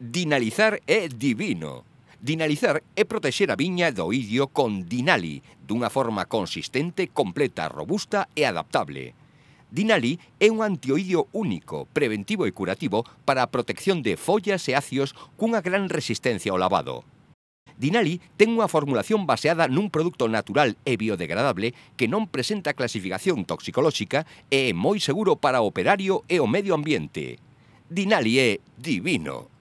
Dinalizar é divino. Dinalizar é protexer a viña do idio con Dinali, dunha forma consistente, completa, robusta e adaptable. Dinali é un antioidio único, preventivo e curativo para a protección de follas e ácios cunha gran resistencia ao lavado. Dinali ten unha formulación baseada nun produto natural e biodegradable que non presenta clasificación toxicolóxica e é moi seguro para o operario e o medio ambiente. Dinali é divino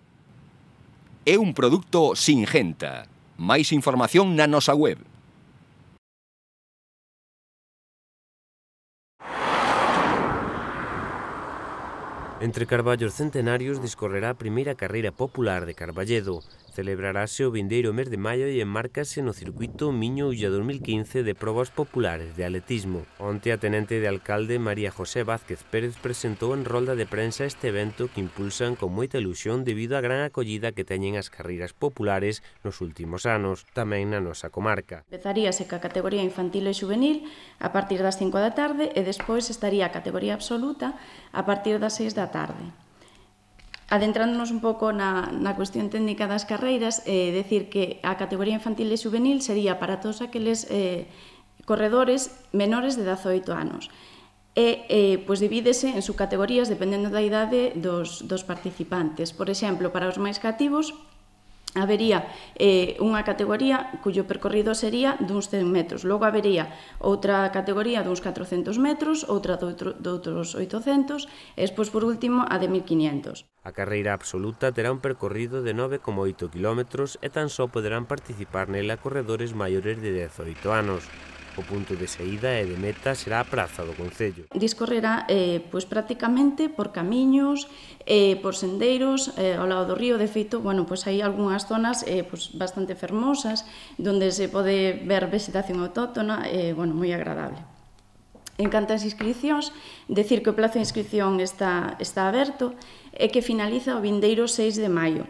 é un produto Singenta. Máis información na nosa web. Entre Carballos centenarios discorrerá a primeira carreira popular de Carballedo, celebrarase o vindeiro mes de maio e enmárcase no circuito Miño Ulla 2015 de probas populares de atletismo. Onte a tenente de alcalde María José Vázquez Pérez presentou en rolda de prensa este evento que impulsan con moita ilusión debido á gran acollida que teñen as carreiras populares nos últimos anos, tamén na nosa comarca. Empezaríase ca categoría infantil e juvenil a partir das 5 da tarde e despois estaría a categoría absoluta a partir das 6 da tarde adentrándonos un pouco na, na cuestión técnica das carreiras, eh, decir que a categoría infantil e juvenil sería para todos aqueles eh, corredores menores de 18 anos e eh, pois divídese en subcategorías dependendo da idade dos, dos participantes. Por exemplo, para os máis cativos, habería eh, unha categoría cuyo percorrido sería duns 100 metros. Logo habería outra categoría duns 400 metros, outra doutros 800 e, despois, por último, a de 1500. A carreira absoluta terá un percorrido de 9,8 km e tan só poderán participar nela corredores maiores de 18 anos. O punto de saída e de meta será a Praza do Concello. Discorrerá eh, pois, prácticamente por camiños, eh, por sendeiros, eh, ao lado do río, de feito, bueno, pois hai algunhas zonas eh, pois, bastante fermosas, donde se pode ver vegetación autóctona, eh, bueno, moi agradable. En canto ás inscripcións, decir que o plazo de inscripción está, está aberto e que finaliza o vindeiro 6 de maio.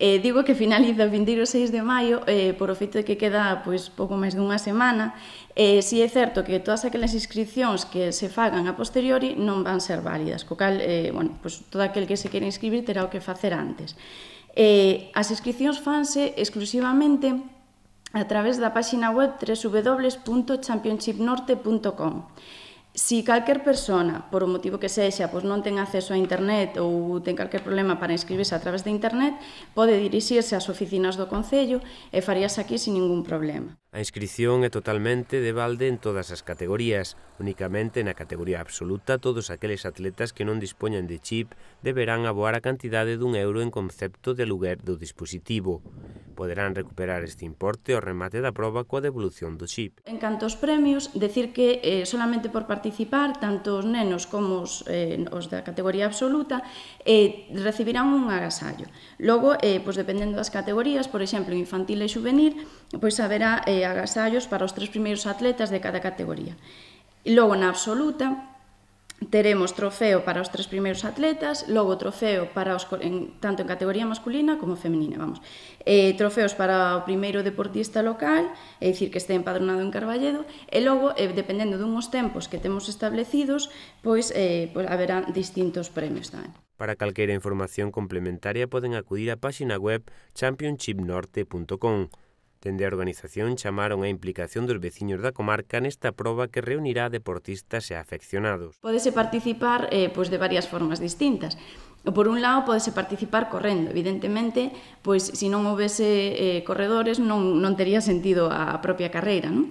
Eh, digo que finaliza o vindeiro 6 de maio eh, por o feito de que queda pois, pouco máis dunha semana. Eh, si é certo que todas aquelas inscripcións que se fagan a posteriori non van ser válidas, co cal, eh, bueno, pois, todo aquel que se quere inscribir terá o que facer antes. Eh, as inscripcións fanse exclusivamente a través da páxina web www.championshipnorte.com si calquer persona, por o motivo que sexa, pois non ten acceso a internet ou ten calquer problema para inscribirse a través de internet, pode dirixirse ás oficinas do Concello e faríase aquí sin ningún problema. A inscripción é totalmente de balde en todas as categorías. Únicamente na categoría absoluta todos aqueles atletas que non dispoñan de chip deberán aboar a cantidade dun euro en concepto de aluguer do dispositivo. Poderán recuperar este importe ao remate da proba coa devolución do chip. En canto aos premios, decir que eh, solamente por participar, tanto os nenos como os, eh, os da categoría absoluta, eh, recibirán un agasallo. Logo, eh, pois, dependendo das categorías, por exemplo, infantil e juvenil, pois haberá eh, agasallos para os tres primeiros atletas de cada categoría. logo, na absoluta, teremos trofeo para os tres primeiros atletas, logo trofeo para os en, tanto en categoría masculina como femenina, vamos. Eh, trofeos para o primeiro deportista local, é dicir que este empadronado en Carballedo, e logo eh, dependendo dunhos tempos que temos establecidos, pois eh pois haberá distintos premios tamén. Para calqueira información complementaria poden acudir á páxina web championshipnorte.com. Dende a organización chamaron a implicación dos veciños da comarca nesta proba que reunirá deportistas e afeccionados. Pódese participar eh, pois de varias formas distintas. Por un lado, podese participar correndo. Evidentemente, pois se non houvese eh, corredores, non, non tería sentido a propia carreira, non?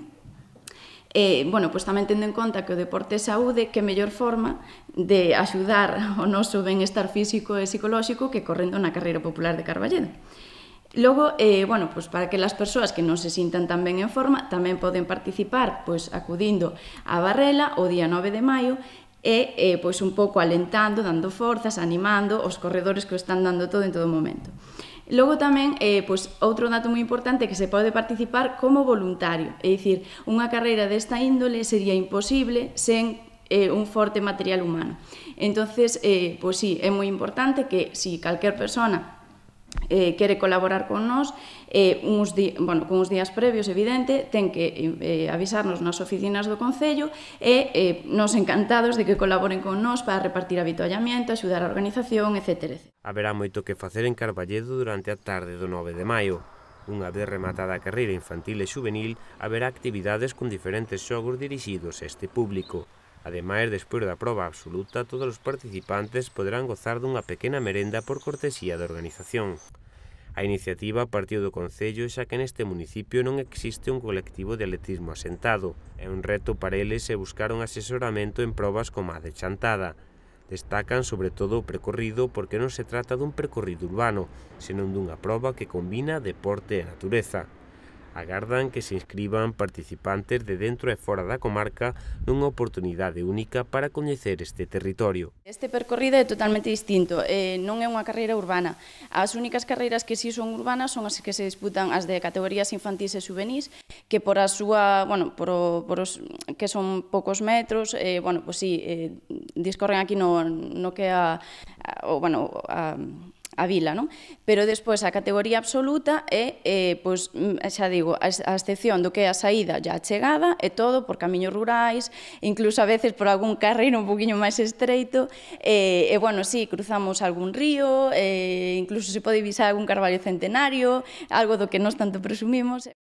E, bueno, pois tamén tendo en conta que o deporte é saúde, que mellor forma de axudar o noso benestar físico e psicolóxico que correndo na carreira popular de Carballedo. Logo, eh, bueno, pues para que as persoas que non se sintan tan ben en forma tamén poden participar pois acudindo a Barrela o día 9 de maio e eh, pois un pouco alentando, dando forzas, animando os corredores que o están dando todo en todo momento. Logo tamén, eh, pois, outro dato moi importante que se pode participar como voluntario, é dicir, unha carreira desta índole sería imposible sen eh, un forte material humano. Entonces, eh, pois sí, é moi importante que si calquer persona eh, quere colaborar con nós, eh, uns di, bueno, con uns días previos, evidente, ten que eh, avisarnos nas oficinas do Concello e eh, nos encantados de que colaboren con nós para repartir habituallamiento, axudar a organización, etc. Haberá moito que facer en Carballedo durante a tarde do 9 de maio. Unha vez rematada a carreira infantil e juvenil, haberá actividades con diferentes xogos dirixidos a este público. Ademais, despois da proba absoluta, todos os participantes poderán gozar dunha pequena merenda por cortesía da organización. A iniciativa partiu do Concello xa que neste municipio non existe un colectivo de atletismo asentado. É un reto para eles e buscar un asesoramento en probas como a de Chantada. Destacan sobre todo o percorrido porque non se trata dun percorrido urbano, senón dunha proba que combina deporte e natureza. Agardan que se inscriban participantes de dentro e fora da comarca nunha oportunidade única para coñecer este territorio. Este percorrido é totalmente distinto, eh, non é unha carreira urbana. As únicas carreiras que si sí son urbanas son as que se disputan as de categorías infantis e juvenis, que por a súa, bueno, por, o, por os, que son poucos metros, eh, bueno, pois pues sí, eh, discorren aquí no, no que a, a o, bueno, a, a vila, non? Pero despois a categoría absoluta é, eh, pois, mm, xa digo, a, excepción do que é a saída a chegada e todo por camiños rurais, incluso a veces por algún carreiro un poquinho máis estreito, e, eh, e bueno, sí, cruzamos algún río, eh, incluso se pode visar algún carballo centenario, algo do que nos tanto presumimos.